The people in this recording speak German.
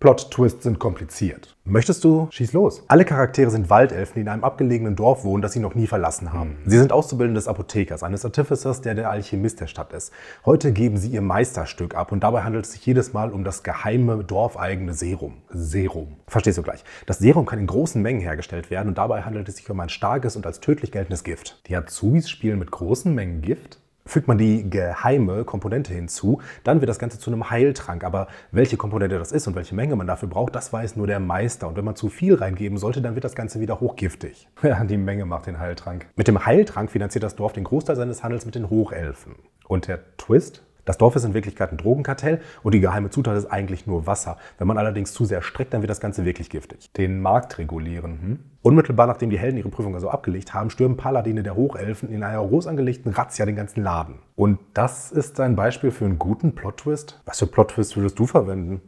Plot-Twists sind kompliziert. Möchtest du? Schieß los. Alle Charaktere sind Waldelfen, die in einem abgelegenen Dorf wohnen, das sie noch nie verlassen haben. Mhm. Sie sind Auszubildende des Apothekers, eines Artificers, der der Alchemist der Stadt ist. Heute geben sie ihr Meisterstück ab und dabei handelt es sich jedes Mal um das geheime, dorfeigene Serum. Serum. Verstehst du gleich. Das Serum kann in großen Mengen hergestellt werden und dabei handelt es sich um ein starkes und als tödlich geltendes Gift. Die Azubis spielen mit großen Mengen Gift? Fügt man die geheime Komponente hinzu, dann wird das Ganze zu einem Heiltrank. Aber welche Komponente das ist und welche Menge man dafür braucht, das weiß nur der Meister. Und wenn man zu viel reingeben sollte, dann wird das Ganze wieder hochgiftig. Ja, die Menge macht den Heiltrank. Mit dem Heiltrank finanziert das Dorf den Großteil seines Handels mit den Hochelfen. Und der Twist? Das Dorf ist in Wirklichkeit ein Drogenkartell und die geheime Zutat ist eigentlich nur Wasser. Wenn man allerdings zu sehr streckt, dann wird das Ganze wirklich giftig. Den Markt regulieren. Hm? Unmittelbar nachdem die Helden ihre Prüfung also abgelegt haben, stürmen Paladine der Hochelfen in einer groß angelegten Razzia den ganzen Laden. Und das ist ein Beispiel für einen guten Plot-Twist? Was für Plot-Twist würdest du verwenden?